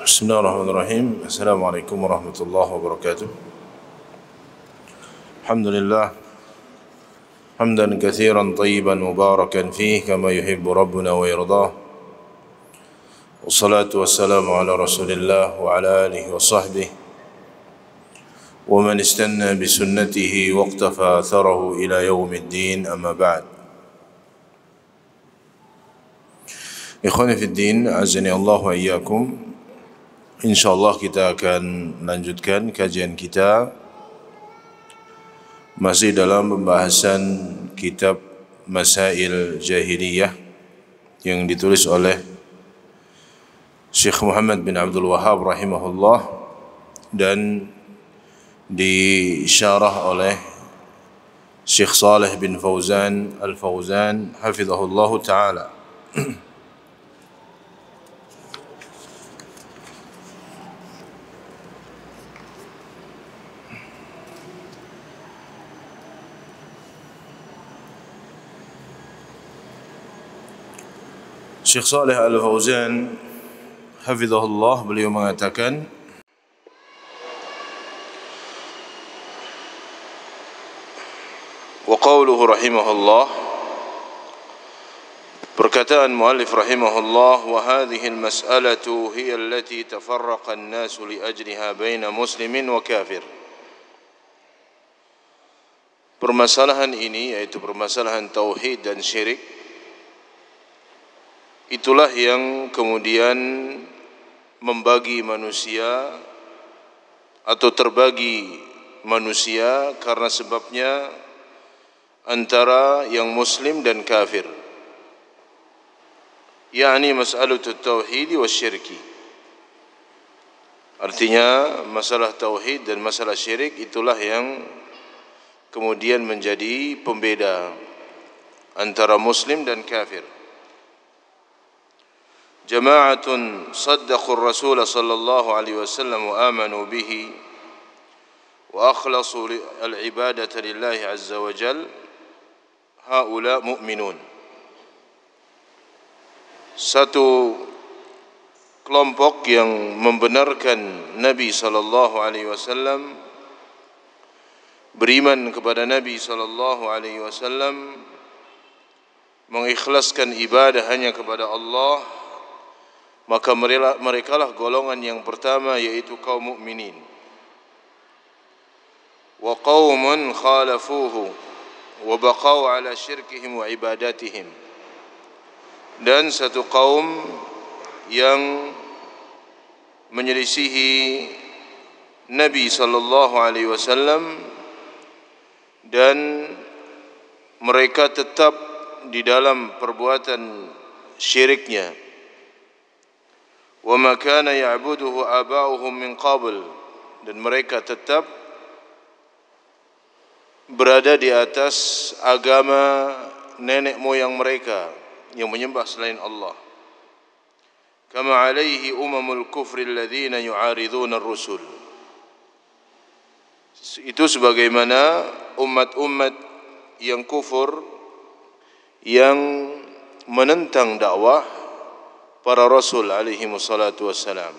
بسم الله الرحمن الرحيم السلام عليكم ورحمة الله وبركاته الحمد لله حمدا كثيرا طيبا مباركا فيه كما يحب ربنا ويرضاه والصلاة والسلام على رسول الله وعلى آله وصحبه ومن استنى بسنته واقتفى أثره إلى يوم الدين أما بعد إخواني في الدين أعزني الله وإياكم insyaallah kita akan lanjutkan kajian kita masih dalam pembahasan kitab Masail Jahiliyah yang ditulis oleh Syekh Muhammad bin Abdul Wahab rahimahullah dan disyarah oleh Syekh Saleh bin Fauzan Al-Fauzan hafizahullah taala Syekh Saleh Al-Fauzan hafizahullah beliau mengatakan wa qawluhu rahimahullah perkataan muallif rahimahullah wa hadhihi al-mas'alatu hiya allati tafarraqa an-nas li ajriha baina muslimin wa kafir permasalahan ini yaitu permasalahan tauhid dan syirik Itulah yang kemudian membagi manusia atau terbagi manusia karena sebabnya antara yang muslim dan kafir. Yani masalah tauhid dan syirik. Artinya masalah tauhid dan masalah syirik itulah yang kemudian menjadi pembeda antara muslim dan kafir. جماعة صدقوا الرسول صلى الله عليه وسلم وآمنوا به وأخلصوا العبادة لله عز وجل هؤلاء مؤمنون satu kelompok yang membenarkan Nabi sallallahu alaihi wasallam beriman kepada Nabi sallallahu alaihi wasallam mengikhlaskan ibadah hanya kepada Allah maka mereka lah golongan yang pertama yaitu kaum mukminin wa qauman khalafuhu wa baqau ala syirkihim wa ibadatihim dan satu kaum yang menyelisihi Nabi sallallahu alaihi wasallam dan mereka tetap di dalam perbuatan syiriknya wa ma kana ya'buduhu aba'uhum min qabl dan mereka tetap berada di atas agama nenek moyang mereka yang menyembah selain Allah kama alaihi umamul kufri alladhina yu'aridhuna ar-rusul itu sebagaimana umat-umat yang kufur yang menentang dakwah para rasul alaihi wassalatu wassalam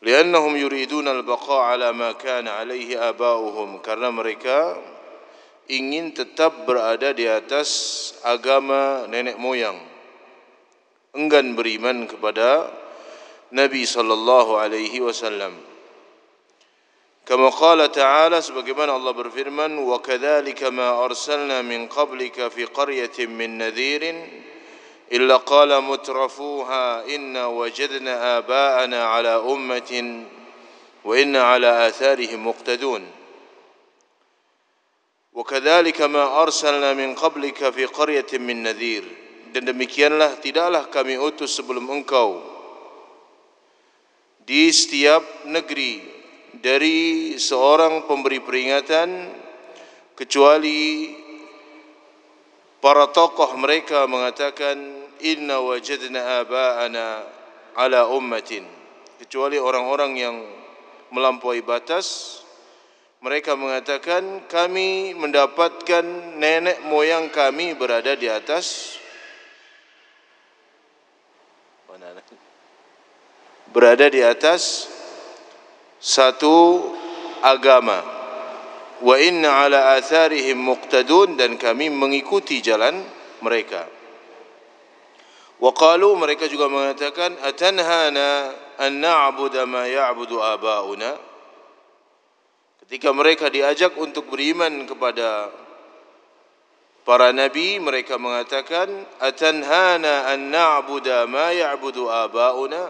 liannahum yuriduna al-baqa' ala ma kana alaihi aba'uhum karena mereka ingin tetap berada di atas agama nenek moyang enggan beriman kepada Nabi sallallahu alaihi wasallam كما قال تعالى sebagaimana Allah berfirman wa kadzalika ma arsalna min qablika fi qaryatin min nadhirin إلا قال مترفوها إنا وجدنا آباءنا على أمة وإنا على آثارهم مقتدون وكذلك ما أرسلنا من قبلك في قرية من نذير dan demikianlah tidaklah kami utus sebelum engkau di setiap negeri dari seorang pemberi peringatan kecuali para tokoh mereka mengatakan inna wajadna aba'ana ala ummatin kecuali orang-orang yang melampaui batas mereka mengatakan kami mendapatkan nenek moyang kami berada di atas berada di atas satu agama wa inna ala atharihim muqtadun dan kami mengikuti jalan mereka wa qalu mereka juga mengatakan atanhana an na'budu ma ya'budu aba'una ketika mereka diajak untuk beriman kepada para nabi mereka mengatakan atanhana an na'budu ma ya'budu aba'una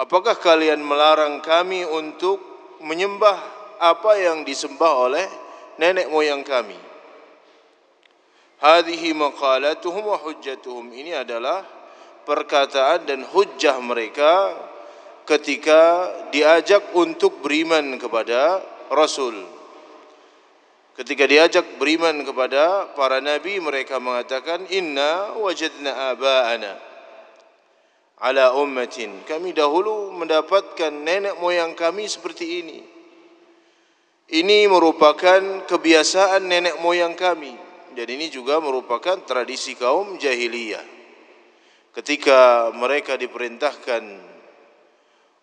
apakah kalian melarang kami untuk menyembah apa yang disembah oleh nenek moyang kami. Hadhihi maqalatuhum wa hujjatuhum. Ini adalah perkataan dan hujjah mereka ketika diajak untuk beriman kepada Rasul. Ketika diajak beriman kepada para nabi mereka mengatakan inna wajadna aba'ana ala ummatin kami dahulu mendapatkan nenek moyang kami seperti ini ini merupakan kebiasaan nenek moyang kami. dan ini juga merupakan tradisi kaum jahiliyah. Ketika mereka diperintahkan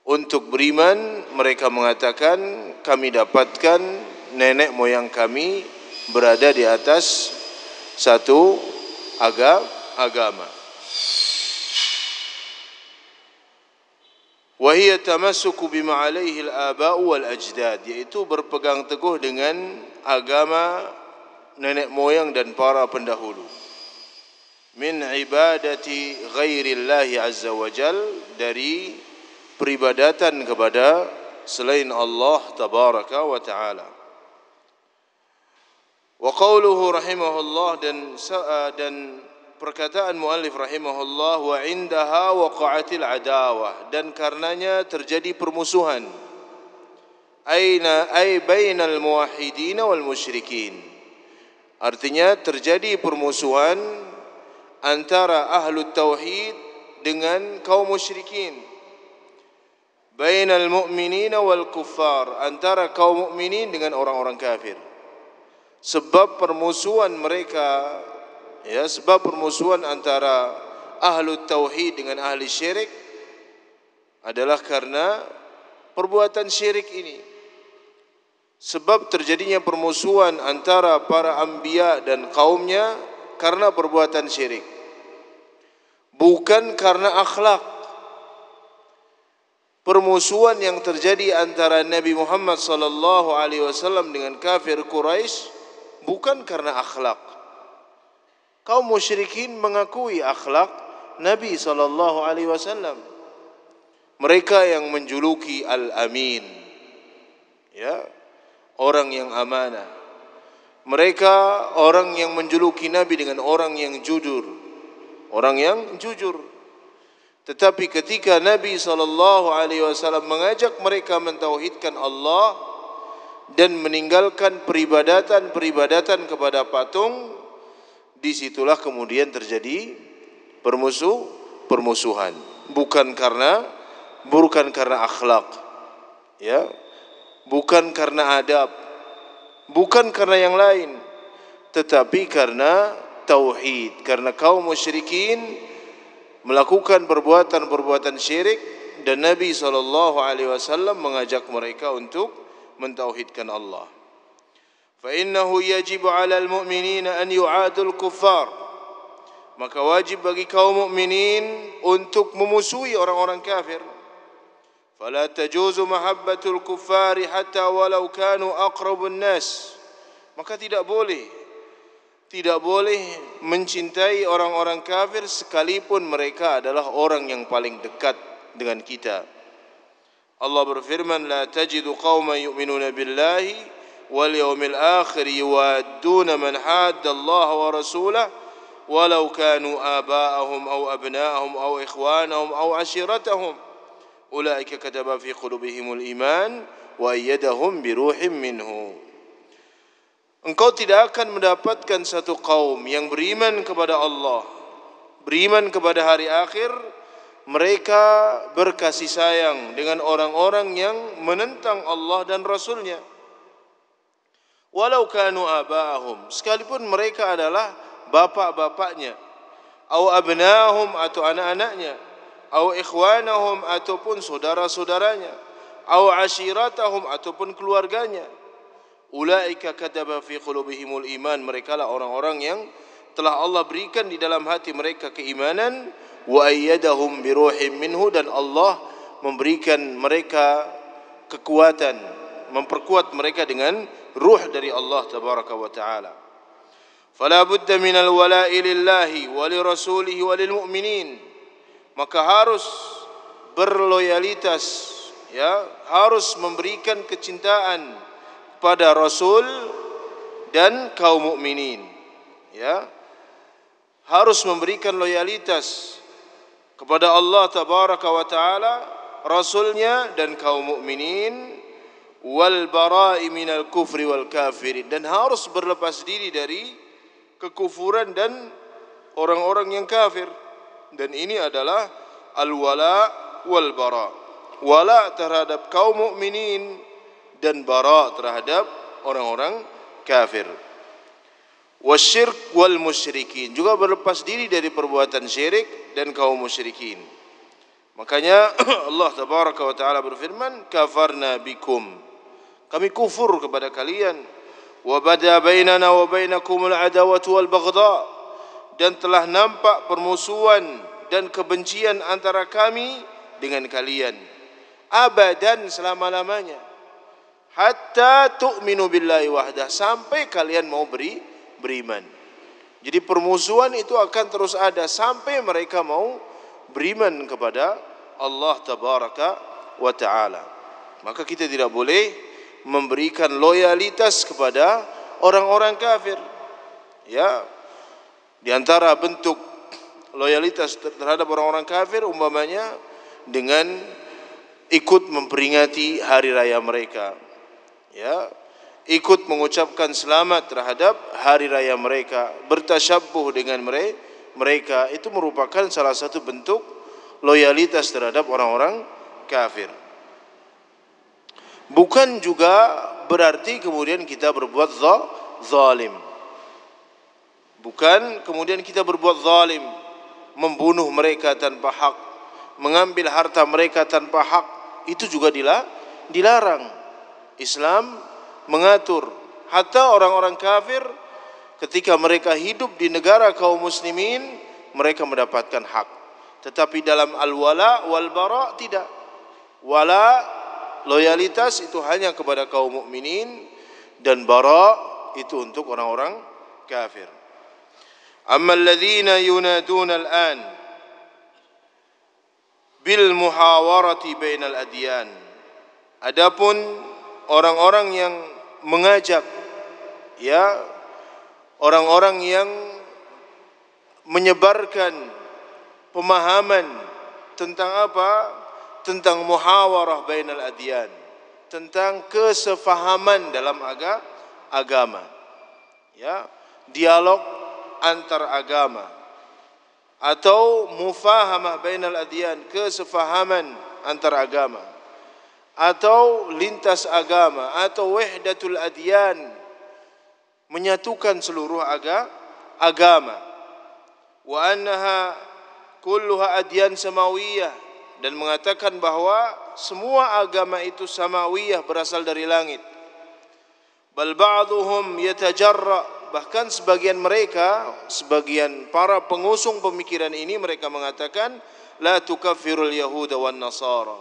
untuk beriman, mereka mengatakan kami dapatkan nenek moyang kami berada di atas satu agama agama. wahiya tamassuku bima alaihi al-aba wal ajdad yaitu berpegang teguh dengan agama nenek moyang dan para pendahulu min ibadati ghairillahi azza wajal dari peribadatan kepada selain Allah tabaraka wa taala wa qawluhu rahimahullah dan dan perkataan muallif rahimahullah wa indaha waqa'atil adawah dan karenanya terjadi permusuhan aina ay bainal muwahhidin wal musyrikin artinya terjadi permusuhan antara ahli tauhid dengan kaum musyrikin bainal mu'minin wal kuffar antara kaum mukminin dengan orang-orang kafir sebab permusuhan mereka ya sebab permusuhan antara ahlu tauhid dengan ahli syirik adalah karena perbuatan syirik ini sebab terjadinya permusuhan antara para anbiya dan kaumnya karena perbuatan syirik bukan karena akhlak permusuhan yang terjadi antara Nabi Muhammad sallallahu alaihi wasallam dengan kafir Quraisy bukan karena akhlak kaum musyrikin mengakui akhlak Nabi sallallahu alaihi wasallam. Mereka yang menjuluki Al-Amin. Ya, orang yang amanah. Mereka orang yang menjuluki Nabi dengan orang yang jujur. Orang yang jujur. Tetapi ketika Nabi sallallahu alaihi wasallam mengajak mereka mentauhidkan Allah dan meninggalkan peribadatan-peribadatan kepada patung, disitulah kemudian terjadi permusuh permusuhan bukan karena bukan karena akhlak ya bukan karena adab bukan karena yang lain tetapi karena tauhid karena kaum musyrikin melakukan perbuatan-perbuatan syirik dan Nabi SAW mengajak mereka untuk mentauhidkan Allah فانه يجب على المؤمنين ان يعادوا الكفار maka wajib bagi kaum mukminin untuk memusuhi orang-orang kafir fala tajuzu mahabbatul kuffari hatta walau kanu aqrabun nas maka tidak boleh tidak boleh mencintai orang-orang kafir sekalipun mereka adalah orang yang paling dekat dengan kita Allah berfirman la tajidu qauman yu'minuna billahi واليوم الآخر يوادون من حاد الله ورسوله ولو كانوا آباءهم أو أبناءهم أو إخوانهم أو عشيرتهم أولئك كتب في قلوبهم الإيمان وأيدهم بروح منه Engkau tidak akan mendapatkan satu kaum yang beriman kepada Allah, beriman kepada hari akhir, mereka berkasih sayang dengan orang-orang yang menentang Allah dan Rasulnya walau kanu abahum sekalipun mereka adalah bapak-bapaknya au abnahum atau anak-anaknya au ikhwanahum ataupun saudara-saudaranya au ashiratahum ataupun keluarganya ulaika kataba fi qulubihimul iman mereka lah orang-orang yang telah Allah berikan di dalam hati mereka keimanan wa ayyadahum bi ruhim minhu dan Allah memberikan mereka kekuatan memperkuat mereka dengan ruh dari Allah tabaraka wa taala fala budda min alwala'i lillahi wa lirasulihi wa lilmu'minin maka harus berloyalitas ya harus memberikan kecintaan pada rasul dan kaum mukminin ya harus memberikan loyalitas kepada Allah tabaraka wa taala rasulnya dan kaum mukminin wal bara'i minal kufri wal kafirin dan harus berlepas diri dari kekufuran dan orang-orang yang kafir dan ini adalah al wala wal bara wala terhadap kaum mukminin dan bara terhadap orang-orang kafir wasyirk wal musyrikin juga berlepas diri dari perbuatan syirik dan kaum musyrikin makanya Allah tabaraka wa taala berfirman kafarna bikum kami kufur kepada kalian wa bada bainana wa bainakumul adawatu wal baghdha dan telah nampak permusuhan dan kebencian antara kami dengan kalian abadan selama-lamanya hatta tu'minu billahi wahda sampai kalian mau beri beriman jadi permusuhan itu akan terus ada sampai mereka mau beriman kepada Allah tabaraka wa taala maka kita tidak boleh memberikan loyalitas kepada orang-orang kafir. Ya. Di antara bentuk loyalitas terhadap orang-orang kafir umpamanya dengan ikut memperingati hari raya mereka. Ya. Ikut mengucapkan selamat terhadap hari raya mereka, bertasyabuh dengan mereka mereka itu merupakan salah satu bentuk loyalitas terhadap orang-orang kafir bukan juga berarti kemudian kita berbuat zalim. Bukan kemudian kita berbuat zalim, membunuh mereka tanpa hak, mengambil harta mereka tanpa hak, itu juga dilarang. Islam mengatur hatta orang-orang kafir ketika mereka hidup di negara kaum muslimin, mereka mendapatkan hak. Tetapi dalam al-wala wal-bara tidak. Wala loyalitas itu hanya kepada kaum mukminin dan bara itu untuk orang-orang kafir. Ammal ladzina yunadun al-an bil muhawarati bainal adyan. Adapun orang-orang yang mengajak ya orang-orang yang menyebarkan pemahaman tentang apa tentang muhawarah bainal adyan tentang kesefahaman dalam aga, agama ya dialog antar agama atau mufahamah bainal adyan kesefahaman antar agama atau lintas agama atau wahdatul adyan menyatukan seluruh aga, agama wa annaha kulluha adyan samawiyah dan mengatakan bahawa semua agama itu samawiyah berasal dari langit. Bal ba'dhum yatajarra bahkan sebagian mereka sebagian para pengusung pemikiran ini mereka mengatakan la tukaffirul yahuda wan nasara.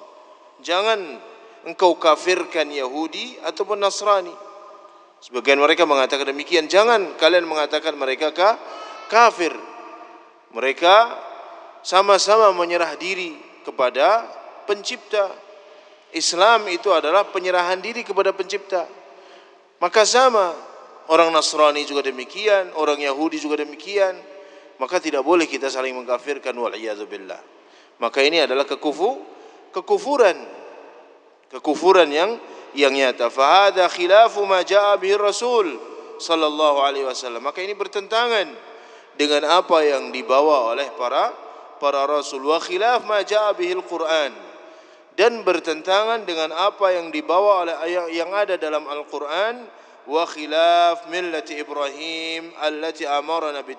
Jangan engkau kafirkan Yahudi ataupun Nasrani. Sebagian mereka mengatakan demikian, jangan kalian mengatakan mereka kah? kafir. Mereka sama-sama menyerah diri kepada pencipta. Islam itu adalah penyerahan diri kepada pencipta. Maka sama orang Nasrani juga demikian, orang Yahudi juga demikian. Maka tidak boleh kita saling mengkafirkan waliyadzubillah. Maka ini adalah kekufu, kekufuran, kekufuran yang yang nyata. Fahada khilafu ma jaa Rasul sallallahu alaihi wasallam. Maka ini bertentangan dengan apa yang dibawa oleh para para rasul wa khilaf ma jaa bihil Qur'an dan bertentangan dengan apa yang dibawa oleh ayat yang ada dalam Al-Qur'an wa khilaf millati Ibrahim allati amara nabi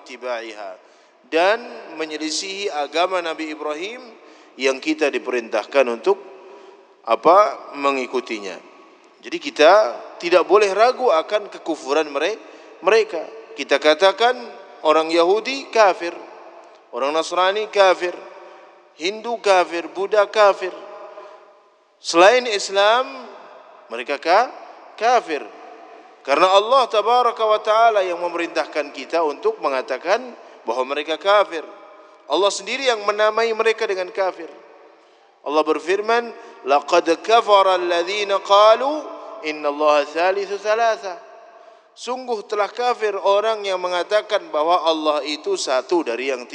dan menyelisihi agama Nabi Ibrahim yang kita diperintahkan untuk apa mengikutinya. Jadi kita tidak boleh ragu akan kekufuran mereka mereka. Kita katakan orang Yahudi kafir, Orang Nasrani kafir, Hindu kafir, Buddha kafir. Selain Islam, mereka ka? kafir. Karena Allah Tabaraka wa Taala yang memerintahkan kita untuk mengatakan bahwa mereka kafir. Allah sendiri yang menamai mereka dengan kafir. Allah berfirman, "Laqad kafara alladziina qalu inna Allaha thalithu thalathah." Sungguh telah kafir orang yang mengatakan bahwa Allah itu satu dari yang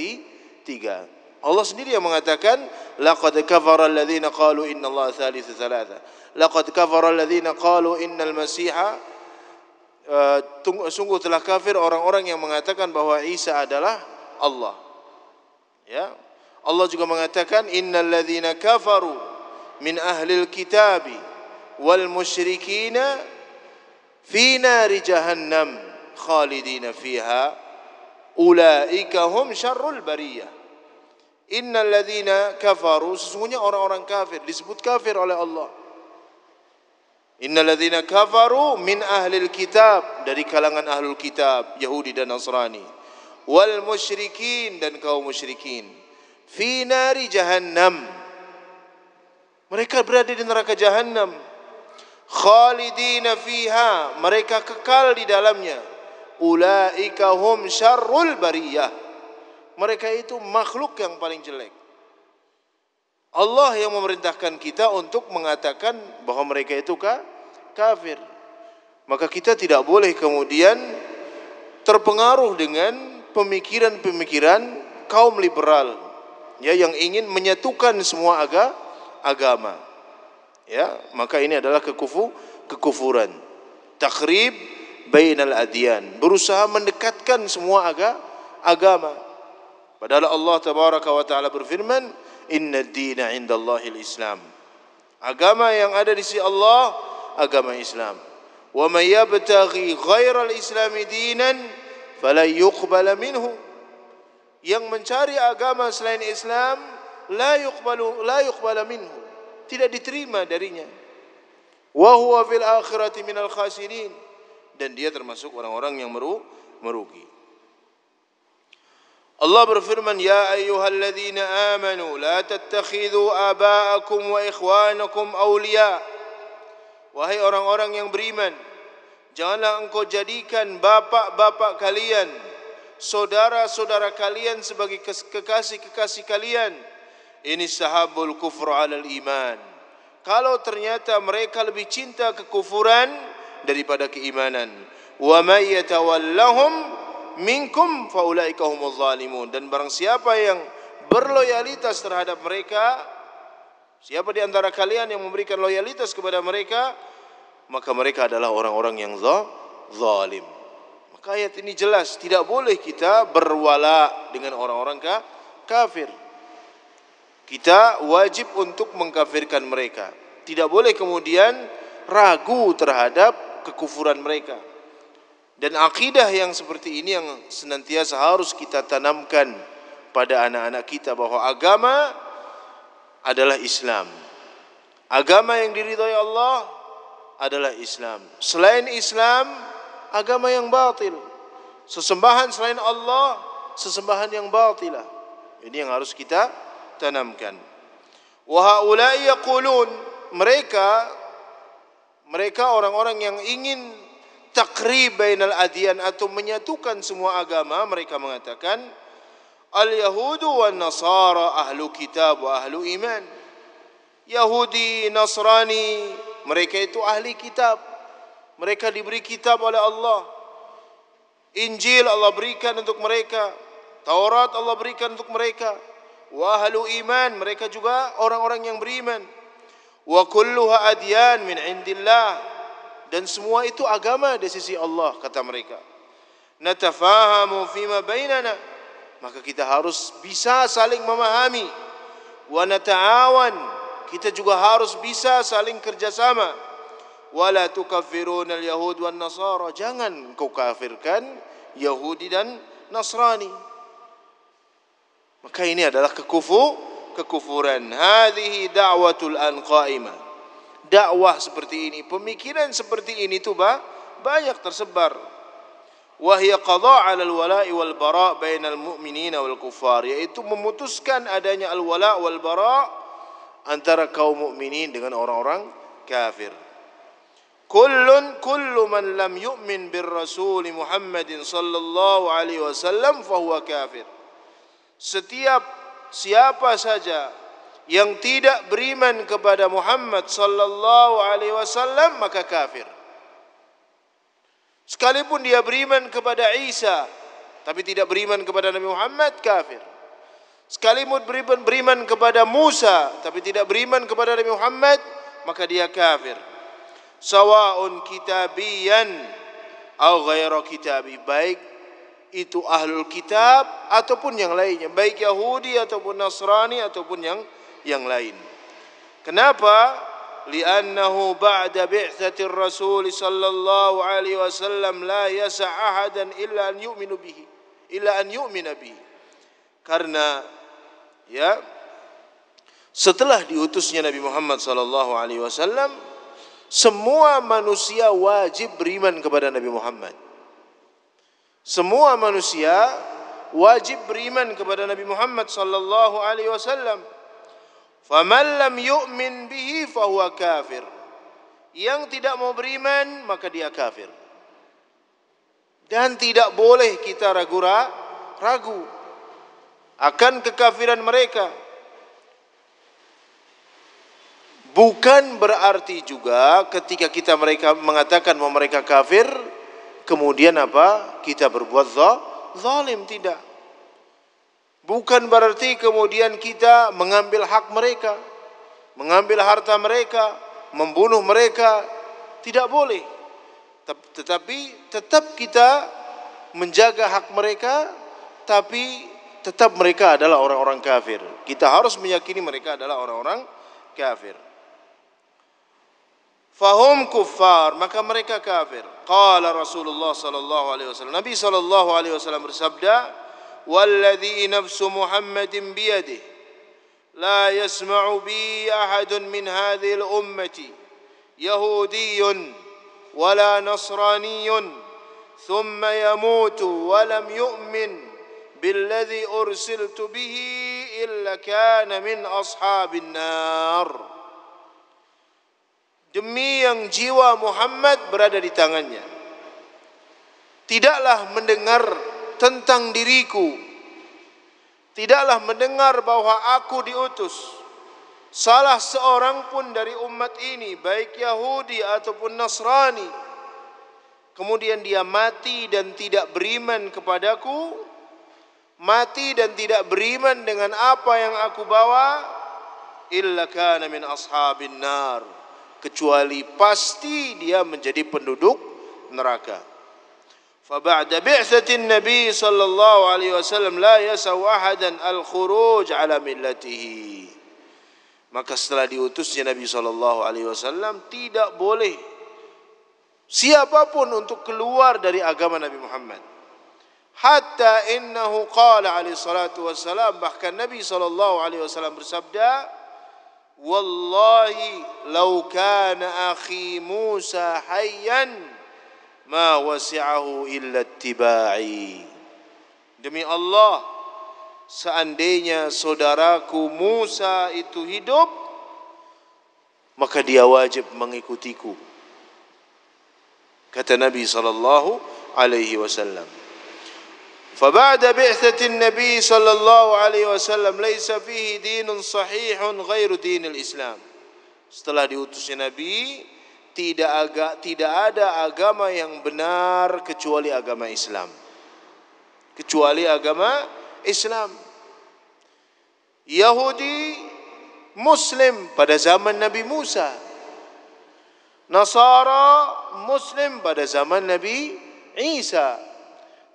tiga. Allah sendiri yang mengatakan laqad kafara alladhina qalu inna Allah thalith thalatha. Laqad kafara alladhina qalu innal masiha uh, sungguh telah kafir orang-orang yang mengatakan bahwa Isa adalah Allah. Ya. Allah juga mengatakan innal ladhina kafaru min ahli alkitabi wal musyrikina fi nari jahannam khalidina fiha ulaika hum syarrul bariyah innal ladzina kafaru sesungguhnya orang-orang kafir disebut kafir oleh Allah innal ladzina kafaru min ahli alkitab dari kalangan ahli alkitab yahudi dan nasrani wal musyrikin dan kaum musyrikin fi nari jahannam mereka berada di neraka jahannam khalidina fiha mereka kekal di dalamnya ulaika hum syarrul bariyah mereka itu makhluk yang paling jelek Allah yang memerintahkan kita untuk mengatakan bahwa mereka itu ka kafir maka kita tidak boleh kemudian terpengaruh dengan pemikiran-pemikiran kaum liberal ya yang ingin menyatukan semua aga agama ya maka ini adalah kekufu kekufuran takrib bainal adyan berusaha mendekatkan semua aga, agama padahal Allah tabaraka wa taala berfirman inna dina inda Allahil Islam agama yang ada di sisi Allah agama Islam wa may yabtaghi ghairal islami dinan falan yuqbal minhu yang mencari agama selain Islam la yuqbalu la yuqbal minhu tidak diterima darinya. Wa huwa fil akhirati minal khasirin dan dia termasuk orang-orang yang meru merugi. Allah berfirman ya ayuhal الذين آمنوا لا تتخذوا آباءكم وإخوانكم أولياء. Wahai orang-orang yang beriman janganlah engkau jadikan bapa-bapa kalian saudara-saudara kalian sebagai kekasih-kekasih kalian -kekasih ini sahabul kufur alal iman. Kalau ternyata mereka lebih cinta kekufuran daripada keimanan. Wa may yatawallahum minkum faulaika humuz zalimun. Dan barang siapa yang berloyalitas terhadap mereka, siapa di antara kalian yang memberikan loyalitas kepada mereka, maka mereka adalah orang-orang yang zalim. Maka ayat ini jelas tidak boleh kita berwala dengan orang-orang kafir kita wajib untuk mengkafirkan mereka tidak boleh kemudian ragu terhadap kekufuran mereka dan akidah yang seperti ini yang senantiasa harus kita tanamkan pada anak-anak kita bahwa agama adalah Islam agama yang diridhai Allah adalah Islam selain Islam agama yang batil sesembahan selain Allah sesembahan yang batilah ini yang harus kita tanamkan. Wahai yaqulun mereka mereka orang-orang yang ingin takrib bainal adyan atau menyatukan semua agama mereka mengatakan al yahudu wan nasara ahlu kitab wa ahlu iman yahudi nasrani mereka itu ahli kitab mereka diberi kitab oleh Allah Injil Allah berikan untuk mereka Taurat Allah berikan untuk mereka Wahalu iman mereka juga orang-orang yang beriman wa kulluha adyan min indillah dan semua itu agama di sisi Allah kata mereka natafahamu fima bainana maka kita harus bisa saling memahami wa nata'awan kita juga harus bisa saling kerjasama wala tukaffirun al-yahud wan-nasara jangan kau kafirkan yahudi dan nasrani Maka ini adalah kekufu, kekufuran. Hadhihi da'watul anqa'imah. Dakwah seperti ini, pemikiran seperti ini tuh ba, banyak tersebar. Wahya qadha 'ala al-wala' wal bara' bain al mu'minin wal kuffar, yaitu memutuskan adanya al-wala' wal bara' antara kaum mukminin dengan orang-orang kafir. Kullun kullu man lam yu'min bir rasul Muhammadin sallallahu alaihi wasallam fa huwa kafir setiap siapa saja yang tidak beriman kepada Muhammad sallallahu alaihi wasallam maka kafir. Sekalipun dia beriman kepada Isa tapi tidak beriman kepada Nabi Muhammad kafir. Sekalipun beriman beriman kepada Musa tapi tidak beriman kepada Nabi Muhammad maka dia kafir. Sawaun kitabiyan atau ghairu kitabi baik itu ahlul kitab ataupun yang lainnya baik Yahudi ataupun Nasrani ataupun yang yang lain kenapa لأنه بعد بعثة الرسول صلى الله عليه وسلم لا يسع أحدا إلا أن يؤمن به إلا أن يؤمن به karena ya setelah diutusnya Nabi Muhammad sallallahu alaihi wasallam semua manusia wajib beriman kepada Nabi Muhammad semua manusia wajib beriman kepada Nabi Muhammad sallallahu alaihi wasallam. Faman lam yu'min bihi fahuwa kafir. Yang tidak mau beriman maka dia kafir. Dan tidak boleh kita ragu ragu akan kekafiran mereka. Bukan berarti juga ketika kita mereka mengatakan bahwa mereka kafir, kemudian apa kita berbuat zalim tidak bukan berarti kemudian kita mengambil hak mereka mengambil harta mereka membunuh mereka tidak boleh tetapi tetap kita menjaga hak mereka tapi tetap mereka adalah orang-orang kafir kita harus meyakini mereka adalah orang-orang kafir فهم كفار maka mereka كافر قال رسول الله صلى الله عليه وسلم نبي صلى الله عليه وسلم bersabda والذي نفس محمد بيده لا يسمع بي أحد من هذه الأمة يهودي ولا نصراني ثم يموت ولم يؤمن بالذي أرسلت به إلا كان من أصحاب النار demi yang jiwa Muhammad berada di tangannya. Tidaklah mendengar tentang diriku. Tidaklah mendengar bahwa aku diutus. Salah seorang pun dari umat ini, baik Yahudi ataupun Nasrani, kemudian dia mati dan tidak beriman kepadaku, mati dan tidak beriman dengan apa yang aku bawa, illa kana min ashabin nar kecuali pasti dia menjadi penduduk neraka. Fabada bi'satin Nabi sallallahu alaihi wasallam la yasaw ahadan al-khuruj ala millatihi. Maka setelah diutusnya Nabi sallallahu alaihi wasallam tidak boleh siapapun untuk keluar dari agama Nabi Muhammad. Hatta innahu qala alaihi salatu wasallam bahkan Nabi sallallahu alaihi wasallam bersabda, والله لو كان أخي Musa حيا Ma wasi'ahu إلا اتباعي demi Allah seandainya saudaraku Musa itu hidup maka dia wajib mengikutiku kata Nabi sallallahu alaihi wasallam فبعد بعثة النبي صلى الله عليه وسلم ليس فيه دين صحيح غير دين الإسلام. Setelah diutusnya Nabi, tidak aga, tidak ada agama yang benar kecuali agama Islam. Kecuali agama Islam. Yahudi, Muslim pada zaman Nabi Musa. Nasara, Muslim pada zaman Nabi Isa.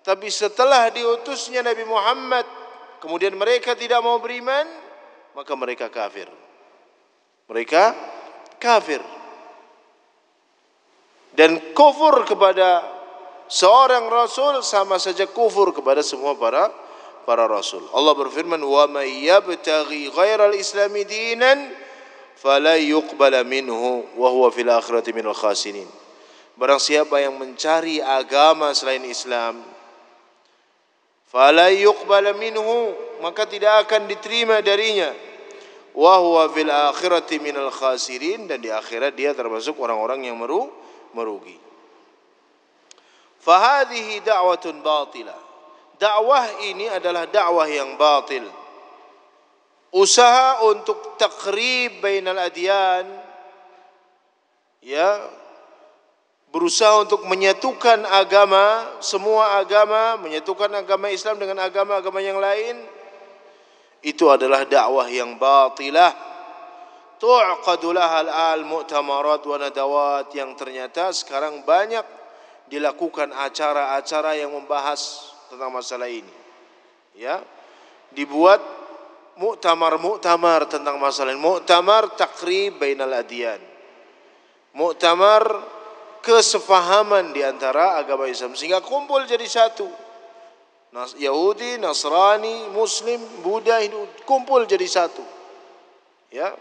Tapi setelah diutusnya Nabi Muhammad, kemudian mereka tidak mau beriman, maka mereka kafir. Mereka kafir. Dan kufur kepada seorang rasul sama saja kufur kepada semua para para rasul. Allah berfirman, "Wa may yabtaghi ghaira al-islami dinan fala yuqbala minhu wa fil akhirati minal khasirin." Barang siapa yang mencari agama selain Islam, falan yuqbal minhu maka tidak akan diterima darinya wa huwa fil akhirati minal khasirin dan di akhirat dia termasuk orang-orang yang meru merugi fahadhihi da'watun batilah dakwah ini adalah dakwah yang batil usaha untuk takrib bainal adyan ya berusaha untuk menyatukan agama, semua agama, menyatukan agama Islam dengan agama-agama yang lain, itu adalah dakwah yang batilah. Tu'qadulah al-al mu'tamarat wa nadawat yang ternyata sekarang banyak dilakukan acara-acara yang membahas tentang masalah ini. Ya, Dibuat mu'tamar-mu'tamar tentang masalah ini. Mu'tamar takrib bainal adiyan. Mu'tamar kesepahaman di antara agama Islam sehingga kumpul jadi satu. Yahudi, Nasrani, Muslim, Buddha, Hindu kumpul jadi satu. Ya.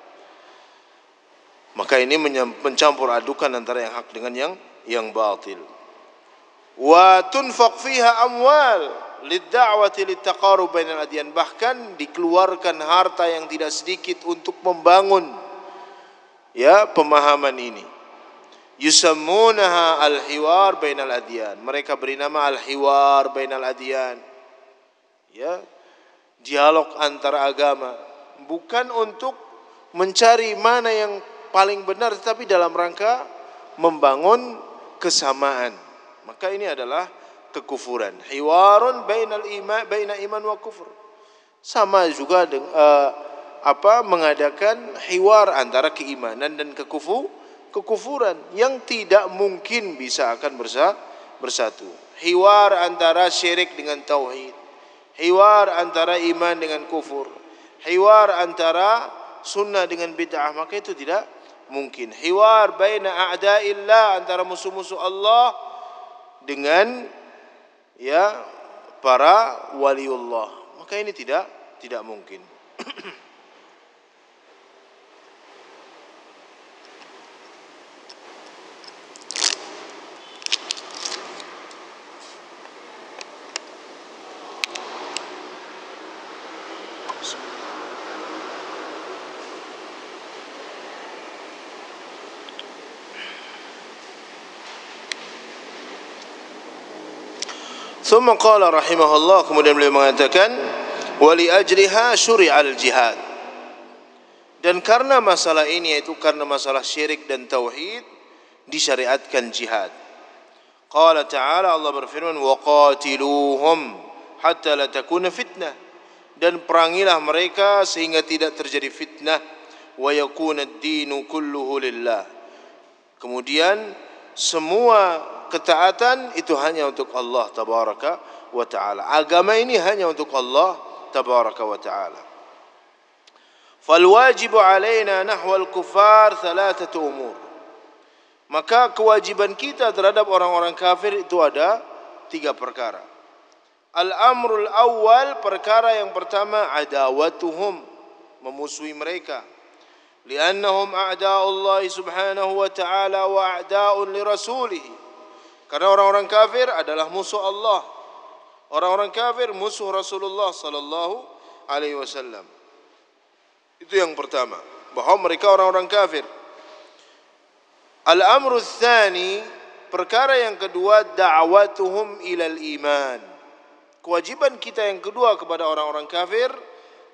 Maka ini mencampur adukan antara yang hak dengan yang yang batil. Wa tunfaq fiha amwal lidda'wati litaqarrub bainal adyan bahkan dikeluarkan harta yang tidak sedikit untuk membangun ya pemahaman ini yusamunaha al-hiwar bainal adyan. Mereka beri nama al-hiwar bainal adyan. Ya. Dialog antar agama bukan untuk mencari mana yang paling benar tetapi dalam rangka membangun kesamaan. Maka ini adalah kekufuran. Hiwarun bainal iman baina iman wa kufur. Sama juga dengan uh, eh, apa mengadakan hiwar antara keimanan dan kekufuran kekufuran yang tidak mungkin bisa akan bersatu. Hiwar antara syirik dengan tauhid, hiwar antara iman dengan kufur, hiwar antara sunnah dengan bid'ah, maka itu tidak mungkin. Hiwar baina a'da'illah antara musuh-musuh Allah dengan ya para waliullah. Maka ini tidak tidak mungkin. Thumma qala rahimahullah kemudian beliau mengatakan wali ajriha syuri'al jihad. Dan karena masalah ini yaitu karena masalah syirik dan tauhid disyariatkan jihad. Qala ta'ala Allah berfirman wa qatiluhum hatta la takuna fitnah dan perangilah mereka sehingga tidak terjadi fitnah wa yakuna ad-dinu kulluhu lillah. Kemudian semua ketaatan itu hanya untuk Allah tabaraka wa taala. Agama ini hanya untuk Allah tabaraka wa taala. Fal wajib alaina nahwa al kufar thalata umur. Maka kewajiban kita terhadap orang-orang kafir itu ada tiga perkara. Al amrul awal perkara yang pertama adawatuhum memusuhi mereka. Liannahum a'da'u Allah subhanahu wa ta'ala wa a'da'u li rasulihi. Karena orang-orang kafir adalah musuh Allah. Orang-orang kafir musuh Rasulullah sallallahu alaihi wasallam. Itu yang pertama, bahwa mereka orang-orang kafir. Al-amru tsani, perkara yang kedua da'watuhum ilal iman. Kewajiban kita yang kedua kepada orang-orang kafir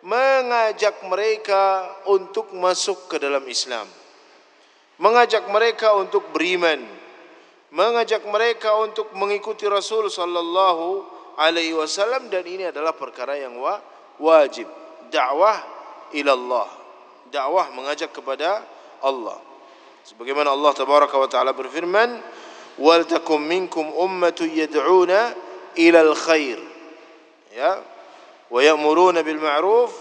mengajak mereka untuk masuk ke dalam Islam. Mengajak mereka untuk beriman mengajak mereka untuk mengikuti Rasul sallallahu alaihi wasallam dan ini adalah perkara yang wa wajib dakwah ila Allah dakwah mengajak kepada Allah sebagaimana Allah tabaraka wa taala berfirman wal takum minkum ummatun yad'una ila al khair ya wa ya'muruna bil ma'ruf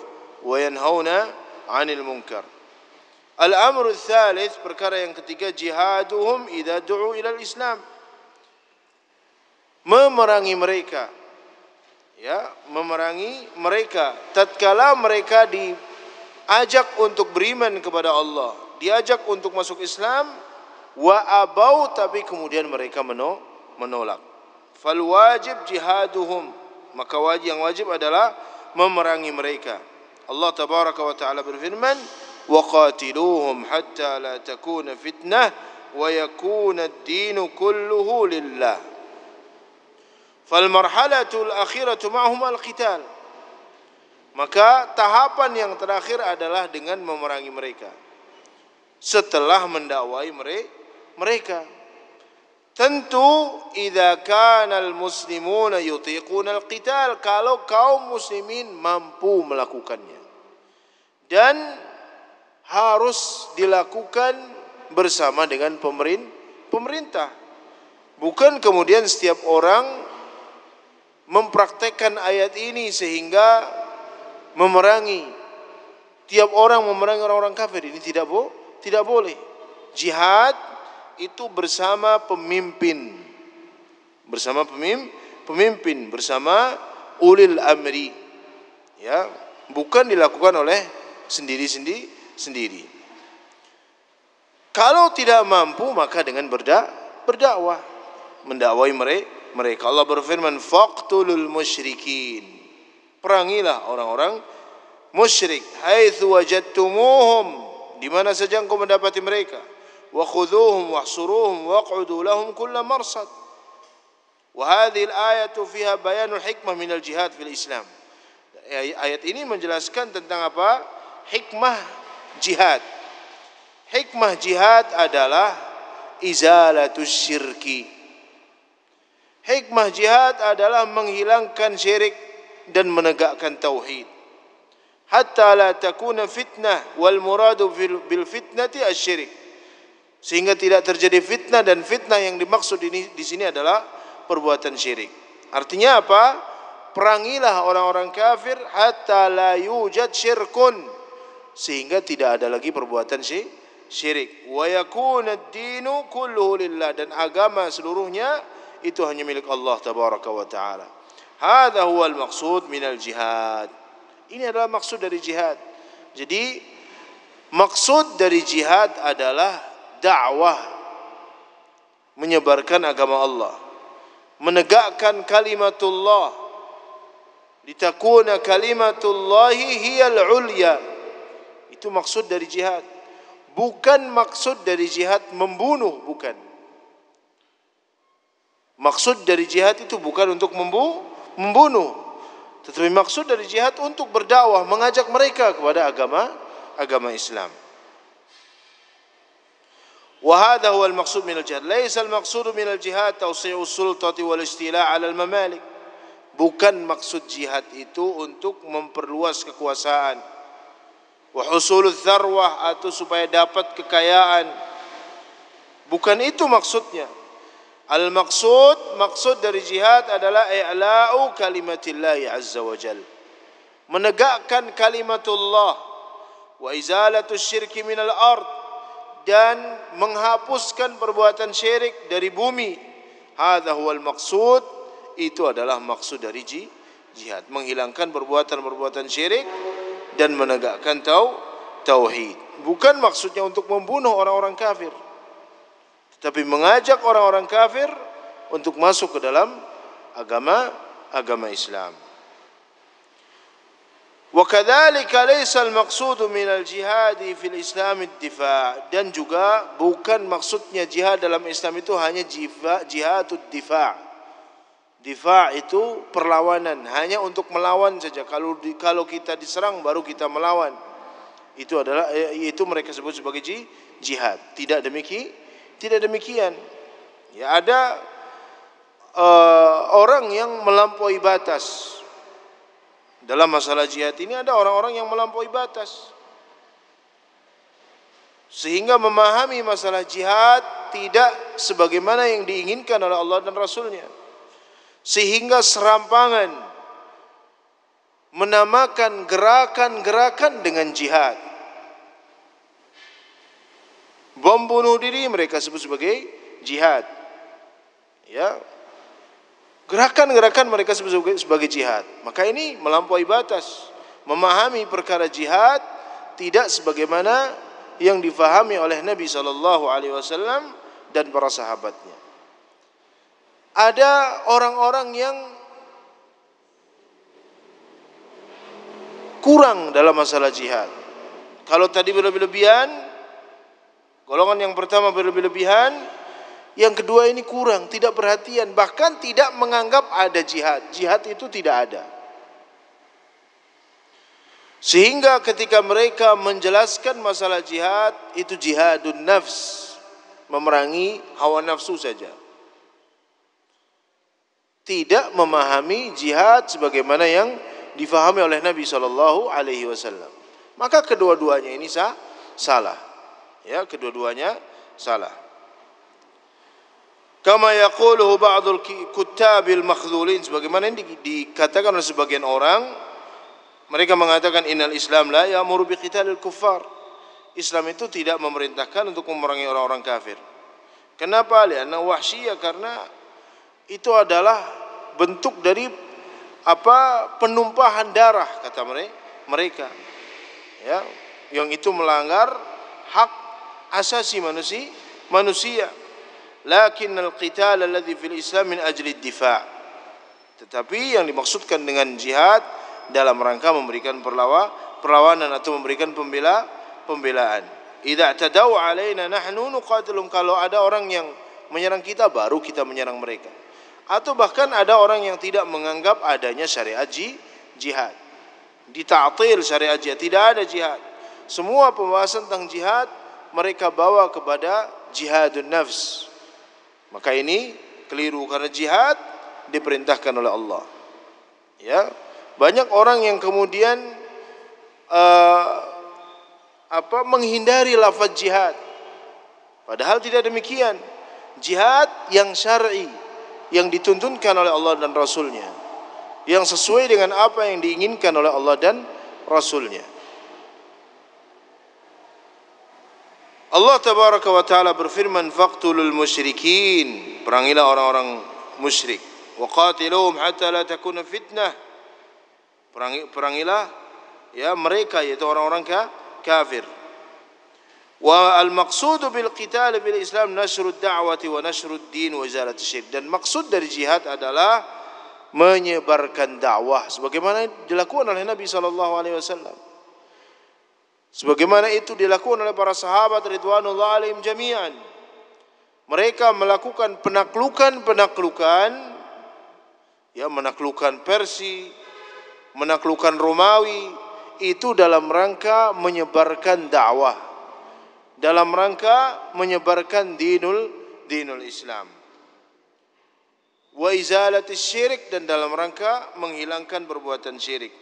wa yanhauna 'anil munkar Al-amr al perkara yang ketiga jihaduhum idza du'u ila al-islam. Memerangi mereka. Ya, memerangi mereka tatkala mereka diajak untuk beriman kepada Allah, diajak untuk masuk Islam wa abau tapi kemudian mereka menolak. Fal wajib jihaduhum. Maka wajib yang wajib adalah memerangi mereka. Allah tabaraka wa taala berfirman, وقاتلوهم حتى لا تكون فتنة ويكون الدين كله لله فالمرحلة الأخيرة معهم القتال maka tahapan yang terakhir adalah dengan memerangi mereka setelah mendakwai mereka tentu idza kanal muslimuna yutiquna alqital kalau kaum muslimin mampu melakukannya dan harus dilakukan bersama dengan pemerintah. Bukan kemudian setiap orang mempraktekkan ayat ini sehingga memerangi tiap orang memerangi orang-orang kafir ini tidak boh, tidak boleh. Jihad itu bersama pemimpin. Bersama pemimpin, pemimpin bersama ulil amri. Ya, bukan dilakukan oleh sendiri-sendiri sendiri. Kalau tidak mampu maka dengan berda berdakwah, mendakwai mereka. Mereka Allah berfirman, "Faqtulul musyrikin." Perangilah orang-orang musyrik haitsu wajadtumuhum, di mana saja engkau mendapati mereka. Wa khudhuhum wahsuruhum waq'udu lahum kull marsad. Wahadhi al-ayat fiha bayanul hikmah min al-jihad fil Islam. Ayat ini menjelaskan tentang apa? Hikmah jihad. Hikmah jihad adalah izalatus syirki. Hikmah jihad adalah menghilangkan syirik dan menegakkan tauhid. Hatta la takuna fitnah wal muradu bil fitnati asyirik. Sehingga tidak terjadi fitnah dan fitnah yang dimaksud ini di sini adalah perbuatan syirik. Artinya apa? Perangilah orang-orang kafir hatta la yujad syirkun sehingga tidak ada lagi perbuatan si syirik wa yakunad dinu kulluhu lillah dan agama seluruhnya itu hanya milik Allah tabaraka wa taala hadha huwa al maqsud min al jihad ini adalah maksud dari jihad jadi maksud dari jihad adalah dakwah menyebarkan agama Allah menegakkan kalimatullah litakuna kalimatullahi hiya al-ulya itu maksud dari jihad. Bukan maksud dari jihad membunuh, bukan. Maksud dari jihad itu bukan untuk membunuh. Tetapi maksud dari jihad untuk berdakwah, mengajak mereka kepada agama agama Islam. Wa hadha huwa al-maqsud min al-jihad. Laysa al-maqsud min al-jihad tawsi'u sultati wal istila' 'ala al-mamalik. Bukan maksud jihad itu untuk memperluas kekuasaan, wahusul tharwah atau supaya dapat kekayaan bukan itu maksudnya al maksud maksud dari jihad adalah i'la'u kalimatillahi azza wa jal menegakkan Allah, wa izalatu syirki al ard dan menghapuskan perbuatan syirik dari bumi hadha huwal maksud itu adalah maksud dari jihad menghilangkan perbuatan-perbuatan syirik dan menegakkan tau tauhid. Bukan maksudnya untuk membunuh orang-orang kafir, tetapi mengajak orang-orang kafir untuk masuk ke dalam agama agama Islam. وكذلك ليس المقصود من الجهاد في الاسلام الدفاع dan juga bukan maksudnya jihad dalam Islam itu hanya jihad jihadud difa' Diva itu perlawanan hanya untuk melawan saja. Kalau di, kalau kita diserang baru kita melawan. Itu adalah eh, itu mereka sebut sebagai jihad. Tidak demikian, tidak demikian. Ya ada uh, orang yang melampaui batas dalam masalah jihad ini ada orang-orang yang melampaui batas sehingga memahami masalah jihad tidak sebagaimana yang diinginkan oleh Allah dan Rasulnya sehingga serampangan menamakan gerakan-gerakan dengan jihad. Bom bunuh diri mereka sebut sebagai jihad. Ya. Gerakan-gerakan mereka sebut sebagai, sebagai jihad. Maka ini melampaui batas memahami perkara jihad tidak sebagaimana yang difahami oleh Nabi sallallahu alaihi wasallam dan para sahabatnya. ada orang-orang yang kurang dalam masalah jihad. Kalau tadi berlebih-lebihan, golongan yang pertama berlebih-lebihan, yang kedua ini kurang, tidak perhatian, bahkan tidak menganggap ada jihad. Jihad itu tidak ada. Sehingga ketika mereka menjelaskan masalah jihad, itu jihadun nafs, memerangi hawa nafsu saja. tidak memahami jihad sebagaimana yang difahami oleh Nabi Shallallahu alaihi wasallam. Maka kedua-duanya ini sah, salah. Ya, kedua-duanya salah. Kama yaquluhu ba'dul kuttabil makhdhulin sebagaimana yang dikatakan oleh sebagian orang mereka mengatakan innal islam la ya'muru bi qitalil kuffar. Islam itu tidak memerintahkan untuk memerangi orang-orang kafir. Kenapa? Karena wahsyia karena itu adalah bentuk dari apa penumpahan darah kata mereka ya yang itu melanggar hak asasi manusia manusia lakin al-qital alladhi fil islam min ajli difa tetapi yang dimaksudkan dengan jihad dalam rangka memberikan perlawa, perlawanan atau memberikan pembela pembelaan idza tadau alaina nahnu nuqatilum kalau ada orang yang menyerang kita baru kita menyerang mereka atau bahkan ada orang yang tidak menganggap adanya syariat jihad. Ditatil syariat jihad, tidak ada jihad. Semua pembahasan tentang jihad mereka bawa kepada jihadun nafs. Maka ini keliru karena jihad diperintahkan oleh Allah. Ya. Banyak orang yang kemudian uh, apa menghindari lafaz jihad. Padahal tidak demikian. Jihad yang syar'i i yang dituntunkan oleh Allah dan Rasulnya yang sesuai dengan apa yang diinginkan oleh Allah dan Rasulnya Allah Tabaraka wa Ta'ala berfirman faqtulul musyrikin perangilah orang-orang musyrik wa qatiluhum hatta la takuna fitnah perangilah ya mereka yaitu orang-orang kafir bil bil qital والمقصود بالقتال بالإسلام نشر الدعوة ونشر الدين وإزالة الشرك dan maksud dari jihad adalah menyebarkan dakwah sebagaimana dilakukan oleh Nabi sallallahu alaihi wasallam sebagaimana itu dilakukan oleh para sahabat ridwanullah alaihim jami'an mereka melakukan penaklukan-penaklukan ya menaklukkan Persia menaklukkan Romawi itu dalam rangka menyebarkan dakwah dalam rangka menyebarkan dinul dinul Islam. Wa izalati syirik dan dalam rangka menghilangkan perbuatan syirik.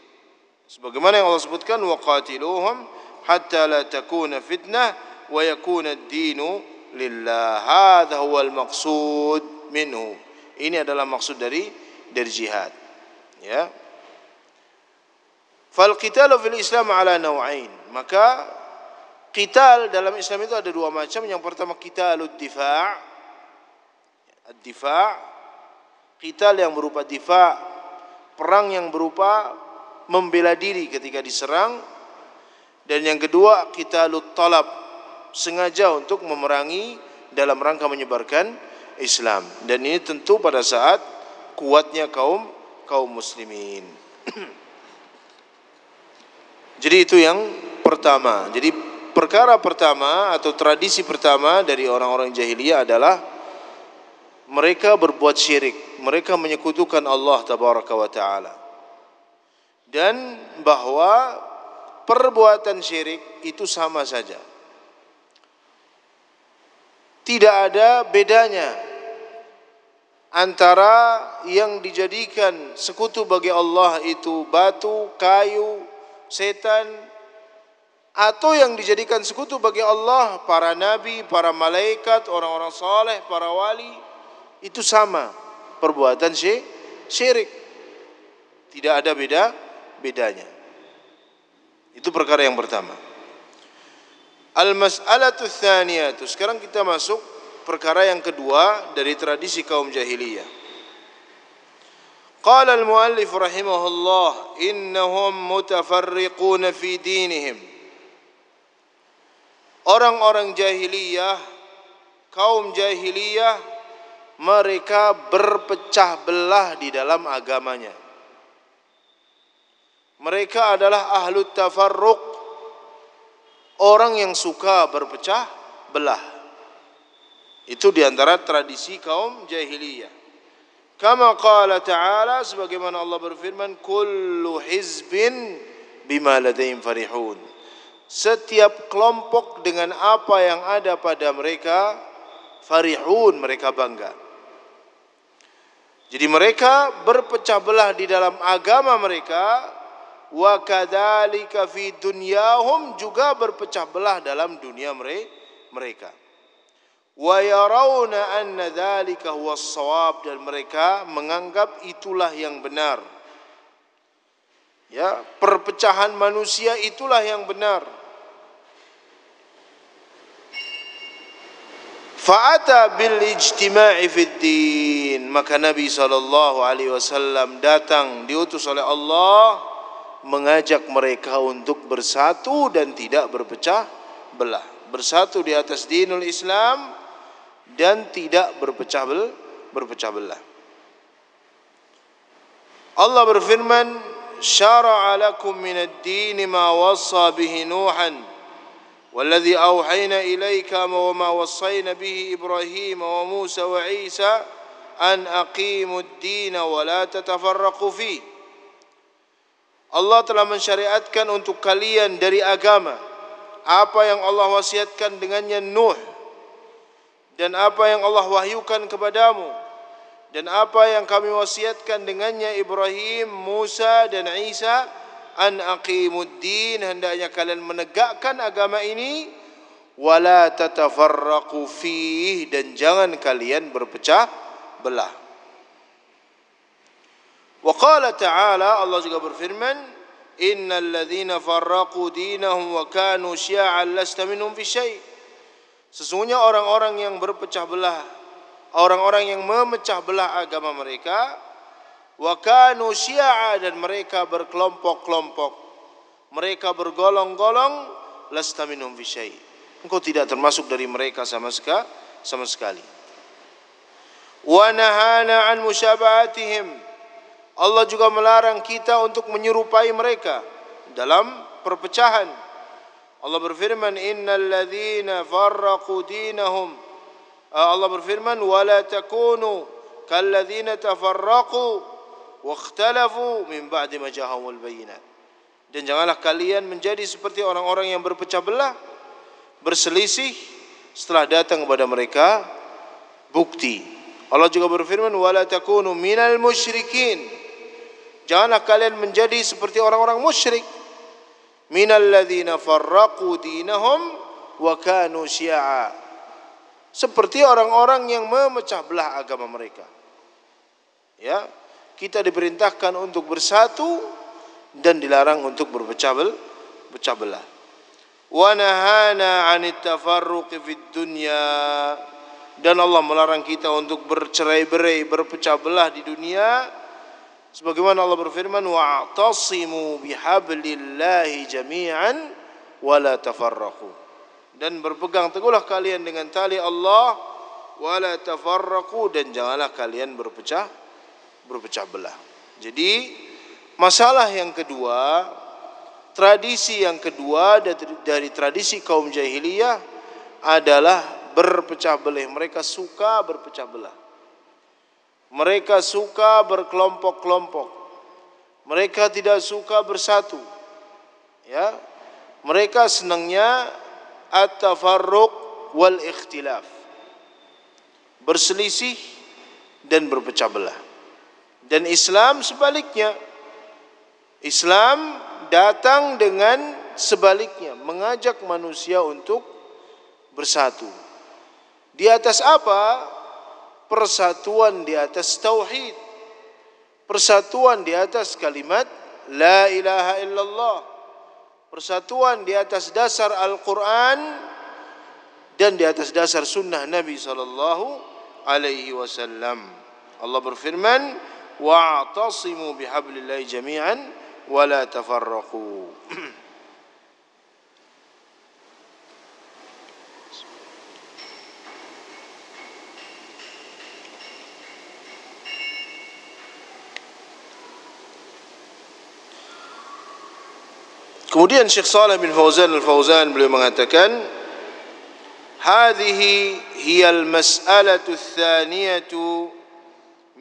Sebagaimana yang Allah sebutkan wa qatiluhum hatta la takuna fitnah wa yakuna ad-dinu lillah. Hadha huwa al-maqsud minhu. Ini adalah maksud dari dari jihad. Ya. Fal qitalu fil Islam ala naw'ain. Maka Qital dalam Islam itu ada dua macam. Yang pertama kita ad-difa'. Ad-difa'. Qital yang berupa difa', perang yang berupa membela diri ketika diserang. Dan yang kedua kita ut-talab, sengaja untuk memerangi dalam rangka menyebarkan Islam. Dan ini tentu pada saat kuatnya kaum kaum muslimin. Jadi itu yang pertama. Jadi perkara pertama atau tradisi pertama dari orang-orang jahiliyah adalah mereka berbuat syirik, mereka menyekutukan Allah tabaraka wa taala. Dan bahwa perbuatan syirik itu sama saja. Tidak ada bedanya antara yang dijadikan sekutu bagi Allah itu batu, kayu, setan, atau yang dijadikan sekutu bagi Allah, para nabi, para malaikat, orang-orang saleh, para wali, itu sama perbuatan syirik. Tidak ada beda bedanya. Itu perkara yang pertama. Al-mas'alatu tsaniyah. Sekarang kita masuk perkara yang kedua dari tradisi kaum jahiliyah. Qala al-muallif rahimahullah innahum mutafarriquna fi dinihim orang-orang jahiliyah, kaum jahiliyah, mereka berpecah belah di dalam agamanya. Mereka adalah ahlu tafarruq, orang yang suka berpecah belah. Itu diantara tradisi kaum jahiliyah. Kama qala ta'ala sebagaimana Allah berfirman kullu hizbin bima ladaihim farihun setiap kelompok dengan apa yang ada pada mereka farihun mereka bangga jadi mereka berpecah belah di dalam agama mereka wa kadzalika fi dunyahum juga berpecah belah dalam dunia mereka wa yarawna anna dzalika huwa shawab dan mereka menganggap itulah yang benar ya perpecahan manusia itulah yang benar Fa'ata bil ijtima'i fid din. Maka Nabi saw datang diutus oleh Allah mengajak mereka untuk bersatu dan tidak berpecah belah. Bersatu di atas dinul Islam dan tidak berpecah belah, berpecah belah. Allah berfirman, "Syara'a lakum min ad-din ma wasa bihi Nuhan." والذي أوحينا إليك وما وصينا به إبراهيم وموسى وعيسى أن أقيم الدين ولا تتفرق فيه Allah telah mensyariatkan untuk kalian dari agama apa yang Allah wasiatkan dengannya Nuh dan apa yang Allah wahyukan kepadamu dan apa yang kami wasiatkan dengannya Ibrahim, Musa dan Isa an aqimuddin hendaknya kalian menegakkan agama ini wala tatafarraqu fihi dan jangan kalian berpecah belah wa qala ta'ala Allah juga berfirman innal ladzina farraqu dinahum wa kanu syi'an lasta minhum fi syai sesungguhnya orang-orang yang berpecah belah orang-orang yang memecah belah agama mereka wa kanu syi'a dan mereka berkelompok-kelompok mereka bergolong-golong lasta minhum fi engkau tidak termasuk dari mereka sama sekali sama sekali wa nahana an musyabahatihim Allah juga melarang kita untuk menyerupai mereka dalam perpecahan Allah berfirman innal ladzina farraqu dinahum Allah berfirman wala takunu kal ladzina tafarraqu waqtalafu min ba'di ma jahamul bayyinat dan janganlah kalian menjadi seperti orang-orang yang berpecah belah berselisih setelah datang kepada mereka bukti Allah juga berfirman wala takunu minal musyrikin janganlah kalian menjadi seperti orang-orang musyrik minal ladzina farraqu dinahum wa kanu syi'a seperti orang-orang yang memecah belah agama mereka ya kita diperintahkan untuk bersatu dan dilarang untuk berpecah belah. Wanahana anita 'anit tafarruqi fid dan Allah melarang kita untuk bercerai-berai, berpecah belah di dunia. Sebagaimana Allah berfirman, Wa "Wa'tasimu bihablillahi jami'an walla la Dan berpegang teguhlah kalian dengan tali Allah walla la dan janganlah kalian berpecah berpecah belah. Jadi masalah yang kedua, tradisi yang kedua dari tradisi kaum jahiliyah adalah berpecah belah. Mereka suka berpecah belah. Mereka suka berkelompok-kelompok. Mereka tidak suka bersatu. Ya. Mereka senangnya at-tafarruq wal ikhtilaf. Berselisih dan berpecah belah. dan Islam sebaliknya Islam datang dengan sebaliknya mengajak manusia untuk bersatu di atas apa persatuan di atas tauhid persatuan di atas kalimat la ilaha illallah persatuan di atas dasar Al-Qur'an dan di atas dasar sunnah Nabi sallallahu alaihi wasallam Allah berfirman واعتصموا بحبل الله جميعا ولا تفرقوا Kemudian Syekh Salih bin Fauzan al-Fauzan beliau mengatakan hadhihi hiya al-mas'alatu ath-thaniyatu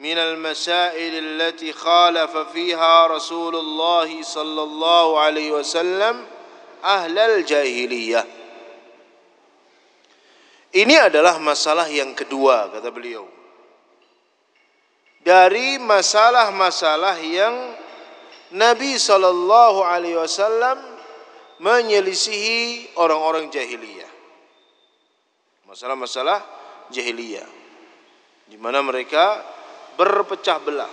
من المسائل التي خالف فيها رسول الله صلى الله عليه وسلم أهل الجاهلية Ini adalah masalah yang kedua kata beliau Dari masalah-masalah yang Nabi sallallahu alaihi wasallam menyelisihi orang-orang jahiliyah. Masalah-masalah jahiliyah di mana mereka berpecah belah,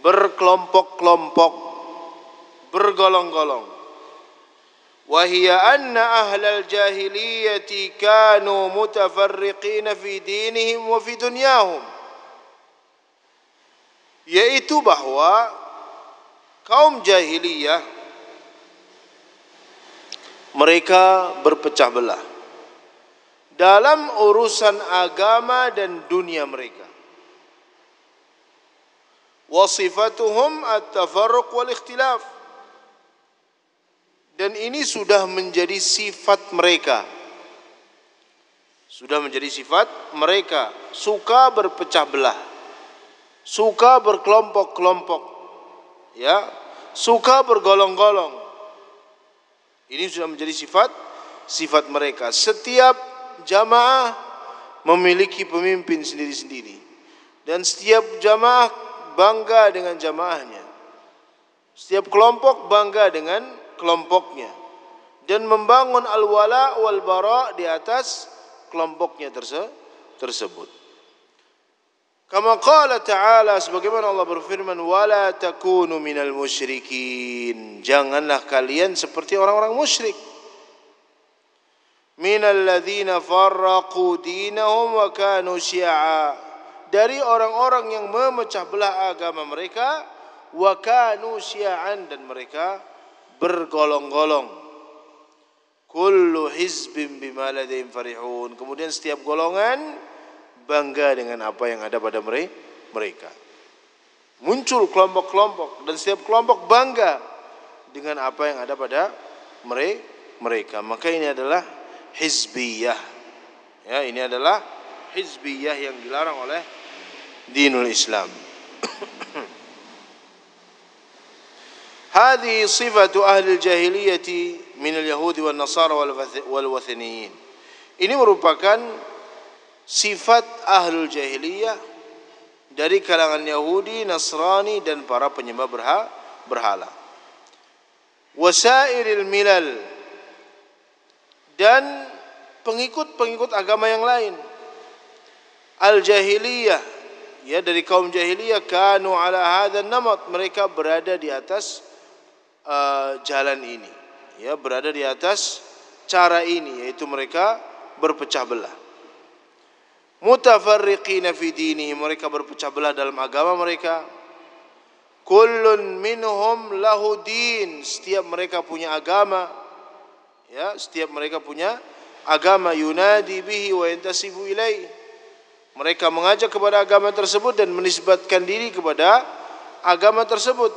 berkelompok-kelompok, bergolong-golong. Wahia anna ahlal jahiliyati kanu mutafarriqin fi dinihim wa fi dunyahum. Yaitu bahwa kaum jahiliyah mereka berpecah belah dalam urusan agama dan dunia mereka wasifatuhum at-tafarruq wal ikhtilaf dan ini sudah menjadi sifat mereka sudah menjadi sifat mereka suka berpecah belah suka berkelompok-kelompok ya suka bergolong-golong ini sudah menjadi sifat sifat mereka setiap jamaah memiliki pemimpin sendiri-sendiri dan setiap jamaah bangga dengan jamaahnya. Setiap kelompok bangga dengan kelompoknya dan membangun al-wala wal bara di atas kelompoknya terse tersebut. Kama qala ta'ala sebagaimana Allah berfirman wala takunu minal musyrikin. Janganlah kalian seperti orang-orang musyrik. Minal ladzina farraqu dinahum wa kanu syi'a dari orang-orang yang memecah belah agama mereka wa kanu syi'an dan mereka bergolong-golong kullu hizbin bima ladaihim farihun kemudian setiap golongan bangga dengan apa yang ada pada mereka muncul kelompok-kelompok dan setiap kelompok bangga dengan apa yang ada pada mereka maka ini adalah hizbiyah ya ini adalah hizbiyah yang dilarang oleh dinul Islam. هذه صفة أهل الجاهلية من اليهود والنصارى والوثنيين. Ini merupakan sifat ahli jahiliyah dari kalangan Yahudi, Nasrani dan para penyembah berha berhala. al milal dan pengikut-pengikut agama yang lain. Al jahiliyah ya dari kaum jahiliyah kanu ala hadzal namat mereka berada di atas uh, jalan ini ya berada di atas cara ini yaitu mereka berpecah belah mutafarriqina fi dinihi mereka berpecah belah dalam agama mereka kullun minhum lahu din setiap mereka punya agama ya setiap mereka punya agama yunadi bihi wa yantasibu ilaihi mereka mengajak kepada agama tersebut dan menisbatkan diri kepada agama tersebut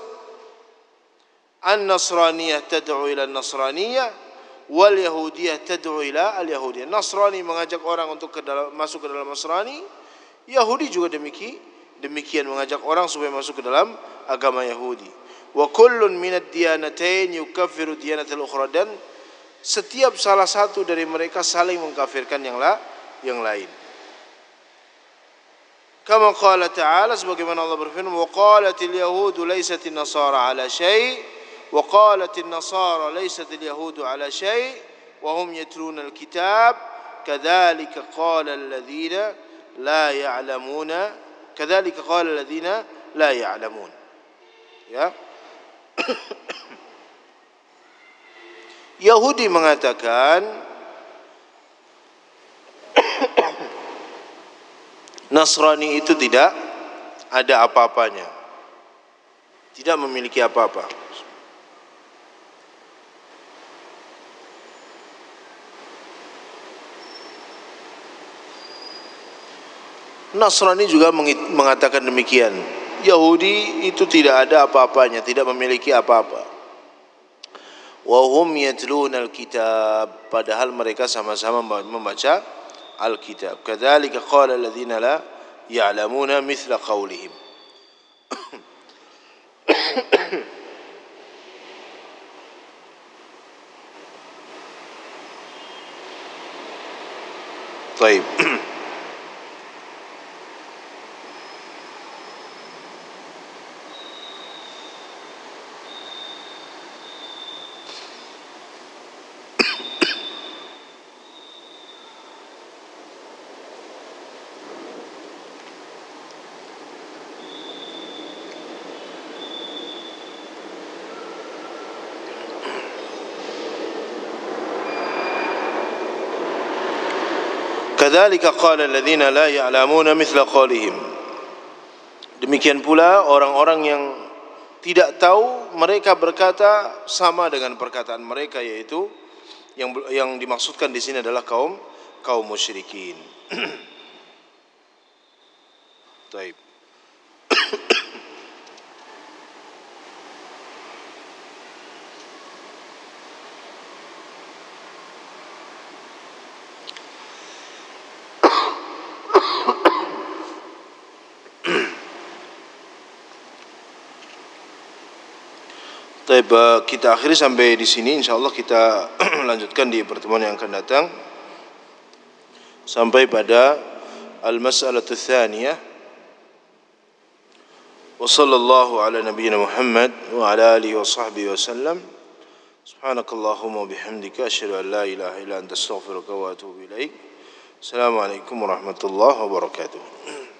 An-Nasraniyah tad'u ila nasraniyah wal Yahudiyah tad'u ila al-Yahudiyah Nasrani mengajak orang untuk ke dalam, masuk ke dalam Nasrani Yahudi juga demikian demikian mengajak orang supaya masuk ke dalam agama Yahudi wa kullun min ad-diyanatayn yukaffiru diyanat al-ukhra dan setiap salah satu dari mereka saling mengkafirkan yang la, yang lain كما قال تعالى من الله برفنه وقالت اليهود ليست النصارى على شيء وقالت النصارى ليست اليهود على شيء وهم يترون الكتاب كذلك قال الذين لا يعلمون كذلك قال الذين لا يعلمون يا يهودي mengatakan Nasrani itu tidak ada apa-apanya. Tidak memiliki apa-apa. Nasrani juga mengatakan demikian. Yahudi itu tidak ada apa-apanya, tidak memiliki apa-apa. Wahum yatluna al padahal mereka sama-sama membaca الكتاب كذلك قال الذين لا يعلمون مثل قولهم طيب Kadzalika qala alladziina la ya'lamuuna mithla qaulihim. Demikian pula orang-orang yang tidak tahu mereka berkata sama dengan perkataan mereka yaitu yang yang dimaksudkan di sini adalah kaum kaum musyrikin. Baik. طيب kita akhiri sampai di sini insyaallah kita lanjutkan di pertemuan yang akan datang sampai pada المساله الثانيه وصلى الله على نبينا محمد وعلى اله وصحبه وسلم سبحانك اللهم وبحمدك اشهد ان لا اله الا انت استغفرك واتوب اليك السلام عليكم ورحمه الله وبركاته